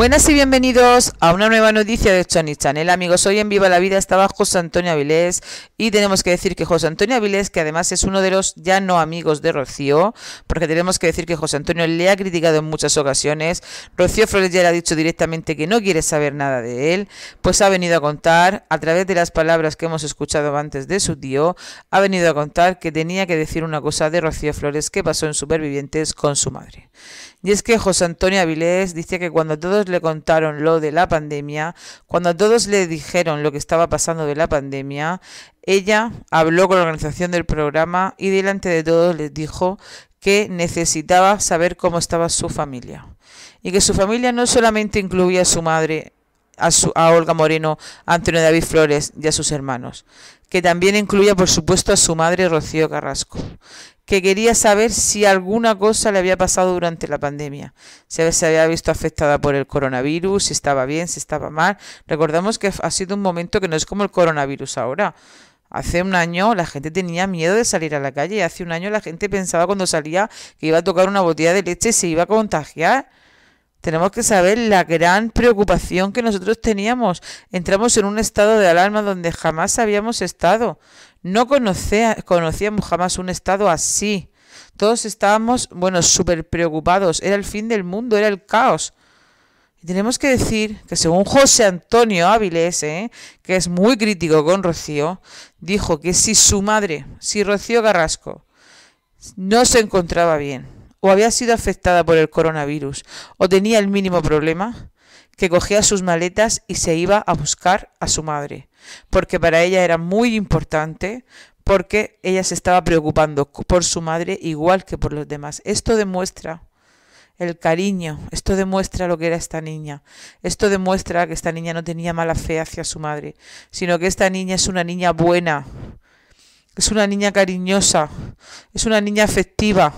Buenas y bienvenidos a una nueva noticia de Sony Channel. Amigos, hoy en Viva la Vida estaba José Antonio Avilés y tenemos que decir que José Antonio Avilés, que además es uno de los ya no amigos de Rocío, porque tenemos que decir que José Antonio le ha criticado en muchas ocasiones, Rocío Flores ya le ha dicho directamente que no quiere saber nada de él, pues ha venido a contar, a través de las palabras que hemos escuchado antes de su tío, ha venido a contar que tenía que decir una cosa de Rocío Flores que pasó en Supervivientes con su madre. Y es que José Antonio Avilés dice que cuando todos le contaron lo de la pandemia, cuando a todos le dijeron lo que estaba pasando de la pandemia, ella habló con la organización del programa y delante de todos les dijo que necesitaba saber cómo estaba su familia. Y que su familia no solamente incluía a su madre, a, su, a Olga Moreno, Antonio David Flores y a sus hermanos, que también incluía por supuesto a su madre Rocío Carrasco, que quería saber si alguna cosa le había pasado durante la pandemia, si se había visto afectada por el coronavirus, si estaba bien, si estaba mal. Recordamos que ha sido un momento que no es como el coronavirus ahora. Hace un año la gente tenía miedo de salir a la calle. Hace un año la gente pensaba cuando salía que iba a tocar una botella de leche y se iba a contagiar. Tenemos que saber la gran preocupación que nosotros teníamos. Entramos en un estado de alarma donde jamás habíamos estado. No conocíamos jamás un estado así. Todos estábamos, bueno, súper preocupados. Era el fin del mundo, era el caos. Y tenemos que decir que según José Antonio Áviles, ¿eh? que es muy crítico con Rocío, dijo que si su madre, si Rocío Carrasco, no se encontraba bien, o había sido afectada por el coronavirus, o tenía el mínimo problema, que cogía sus maletas y se iba a buscar a su madre, porque para ella era muy importante, porque ella se estaba preocupando por su madre igual que por los demás. Esto demuestra el cariño, esto demuestra lo que era esta niña, esto demuestra que esta niña no tenía mala fe hacia su madre, sino que esta niña es una niña buena, es una niña cariñosa, es una niña afectiva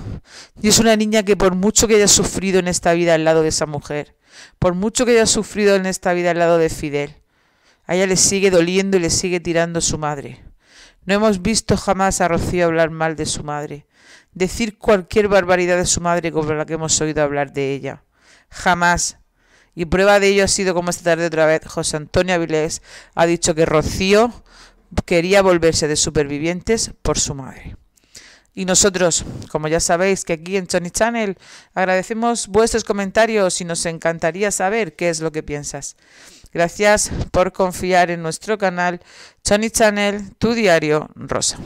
y es una niña que por mucho que haya sufrido en esta vida al lado de esa mujer, por mucho que haya sufrido en esta vida al lado de Fidel, a ella le sigue doliendo y le sigue tirando su madre. No hemos visto jamás a Rocío hablar mal de su madre, decir cualquier barbaridad de su madre como la que hemos oído hablar de ella. Jamás. Y prueba de ello ha sido como esta tarde otra vez José Antonio Avilés ha dicho que Rocío quería volverse de supervivientes por su madre. Y nosotros, como ya sabéis que aquí en Tony Channel agradecemos vuestros comentarios y nos encantaría saber qué es lo que piensas. Gracias por confiar en nuestro canal Tony Channel, tu diario rosa.